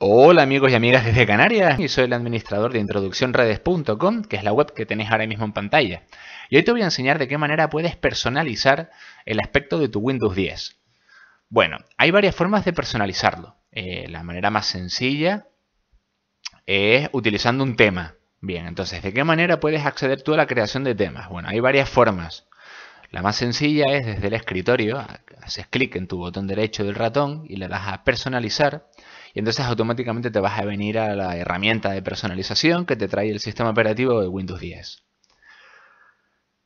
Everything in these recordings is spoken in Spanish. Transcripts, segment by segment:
Hola amigos y amigas desde Canarias, y soy el administrador de introduccionredes.com, que es la web que tenéis ahora mismo en pantalla. Y hoy te voy a enseñar de qué manera puedes personalizar el aspecto de tu Windows 10. Bueno, hay varias formas de personalizarlo. Eh, la manera más sencilla es utilizando un tema. Bien, entonces, ¿de qué manera puedes acceder tú a la creación de temas? Bueno, hay varias formas. La más sencilla es desde el escritorio, haces clic en tu botón derecho del ratón y le das a personalizar y entonces automáticamente te vas a venir a la herramienta de personalización que te trae el sistema operativo de Windows 10.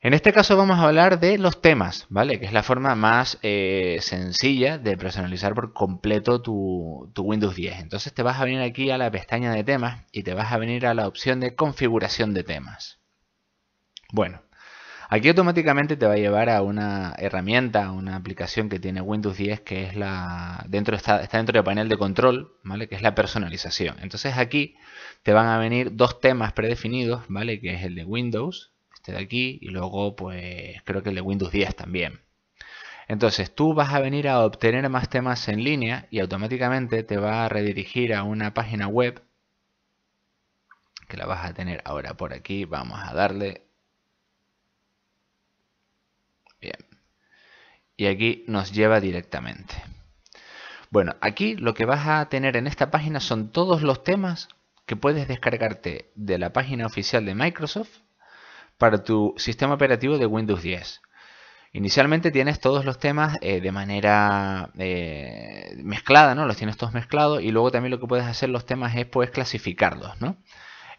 En este caso vamos a hablar de los temas, ¿vale? Que es la forma más eh, sencilla de personalizar por completo tu, tu, Windows 10. Entonces te vas a venir aquí a la pestaña de temas y te vas a venir a la opción de configuración de temas. Bueno, Aquí automáticamente te va a llevar a una herramienta, una aplicación que tiene Windows 10 que es la dentro está, está dentro del panel de control, ¿vale? Que es la personalización. Entonces aquí te van a venir dos temas predefinidos, ¿vale? Que es el de Windows, este de aquí, y luego pues creo que el de Windows 10 también. Entonces tú vas a venir a obtener más temas en línea y automáticamente te va a redirigir a una página web que la vas a tener ahora por aquí. Vamos a darle y aquí nos lleva directamente. Bueno, aquí lo que vas a tener en esta página son todos los temas que puedes descargarte de la página oficial de Microsoft para tu sistema operativo de Windows 10. Inicialmente tienes todos los temas eh, de manera eh, mezclada, ¿no? Los tienes todos mezclados y luego también lo que puedes hacer los temas es puedes clasificarlos, ¿no?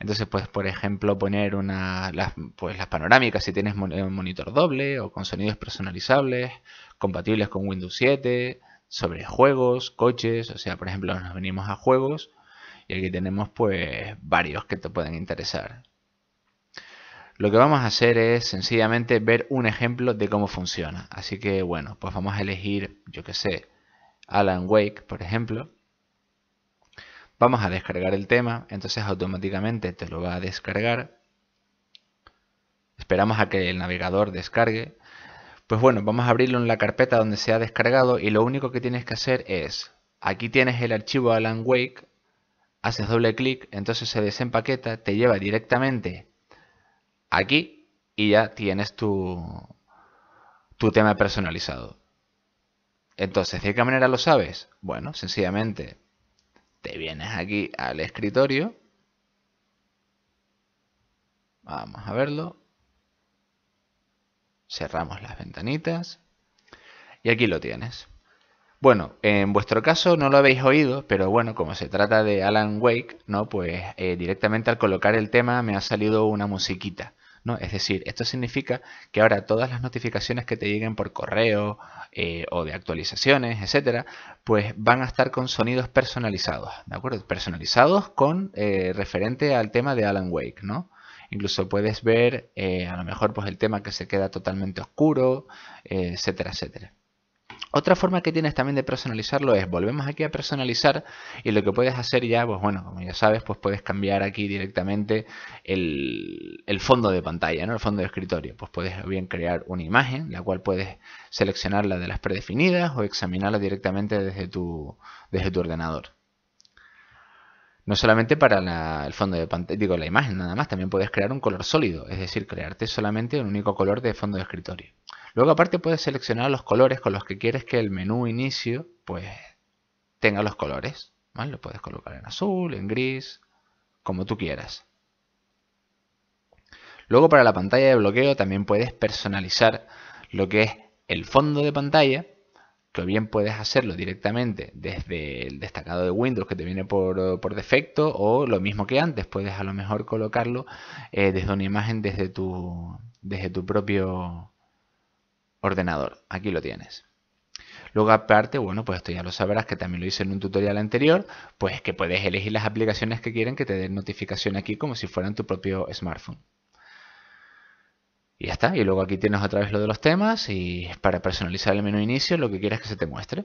Entonces puedes, por ejemplo, poner una, las, pues, las panorámicas si tienes un eh, monitor doble o con sonidos personalizables, compatibles con Windows 7, sobre juegos, coches, o sea, por ejemplo, nos venimos a juegos y aquí tenemos pues varios que te pueden interesar. Lo que vamos a hacer es sencillamente ver un ejemplo de cómo funciona. Así que bueno, pues vamos a elegir, yo que sé, Alan Wake, por ejemplo. Vamos a descargar el tema, entonces automáticamente te lo va a descargar. Esperamos a que el navegador descargue. Pues bueno, vamos a abrirlo en la carpeta donde se ha descargado y lo único que tienes que hacer es, aquí tienes el archivo Alan Wake, haces doble clic, entonces se desempaqueta, te lleva directamente aquí y ya tienes tu, tu tema personalizado. Entonces, ¿de qué manera lo sabes? Bueno, sencillamente te vienes aquí al escritorio. Vamos a verlo. Cerramos las ventanitas. Y aquí lo tienes. Bueno, en vuestro caso no lo habéis oído, pero bueno, como se trata de Alan Wake, ¿no? Pues eh, directamente al colocar el tema me ha salido una musiquita. Es decir, esto significa que ahora todas las notificaciones que te lleguen por correo eh, o de actualizaciones, etcétera, pues van a estar con sonidos personalizados, ¿de acuerdo? Personalizados con eh, referente al tema de Alan Wake, ¿no? Incluso puedes ver eh, a lo mejor pues el tema que se queda totalmente oscuro, etcétera, etcétera. Otra forma que tienes también de personalizarlo es, volvemos aquí a personalizar y lo que puedes hacer ya, pues bueno, como ya sabes, pues puedes cambiar aquí directamente el, fondo de pantalla, ¿no? El fondo de escritorio. Pues puedes bien crear una imagen, la cual puedes seleccionarla de las predefinidas o examinarla directamente desde tu, desde tu ordenador. No solamente para la, el fondo de pantalla, digo la imagen nada más, también puedes crear un color sólido, es decir, crearte solamente un único color de fondo de escritorio. Luego aparte puedes seleccionar los colores con los que quieres que el menú inicio pues tenga los colores. Lo puedes colocar en azul, en gris, como tú quieras. Luego para la pantalla de bloqueo también puedes personalizar lo que es el fondo de pantalla que bien puedes hacerlo directamente desde el destacado de Windows que te viene por, eh, defecto o lo mismo que antes, puedes a lo mejor colocarlo eh, desde una imagen desde tu, desde tu propio ordenador. Aquí lo tienes. Luego aparte, bueno, pues esto ya lo sabrás que también lo hice en un tutorial anterior, pues que puedes elegir las aplicaciones que quieren que te den notificación aquí como si fueran tu propio smartphone. Y ya está. Y luego aquí tienes otra vez lo de los temas y para personalizar el menú inicio lo que quieras que se te muestre.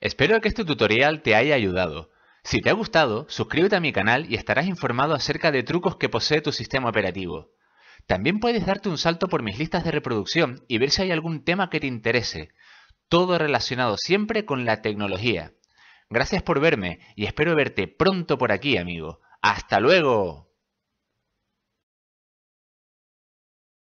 Espero que este tutorial te haya ayudado. Si te ha gustado, suscríbete a mi canal y estarás informado acerca de trucos que posee tu sistema operativo. También puedes darte un salto por mis listas de reproducción y ver si hay algún tema que te interese. Todo relacionado siempre con la tecnología. Gracias por verme y espero verte pronto por aquí, amigo. ¡Hasta luego!